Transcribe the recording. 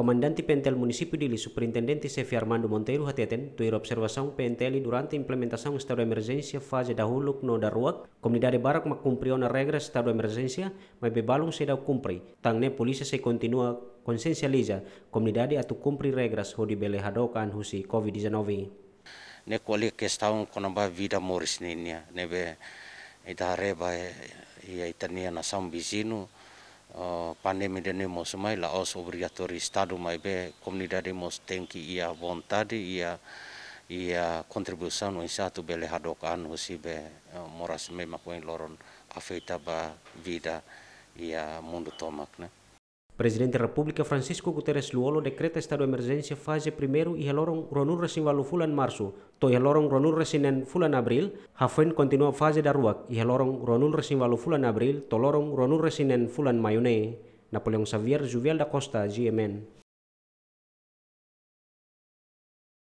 Comandante pentel municipio dili superintendente Sefi Armando Monteiro hateten tuir observação pentel e durante a implementação do estado de emergência fase da huluk no da ruak, comunidade barak ma cumpriu na regra estado de emergência, mas bebalum se da cumpri, tangne polícia se continua consciencializa comunidade atu cumpri regras hodi bele hadokan husi COVID-19. Ne quali questão konamba vida moris ninia, nebe itareba ia itania nação vizinho, de pandemidemos mai la os oh, obrigatori estado mai be comunidademos mos tenki ia vontade ia ia contribuição no satu bele hadok anu be eh, moras me makoin loron afeta ba vida ia mundo tomak né Presidente da República Francisco Guterres Luolo decreta estado de emergência fase primeiro e helorong ronur resin walu fulan marzo, to helorong ronur en fulan abril, hafen continua fase da ruak e helorong ronur resin walu fulan abril, to lorong ronur en fulan mayone. Napoleão Xavier, Juvial da Costa, GMN.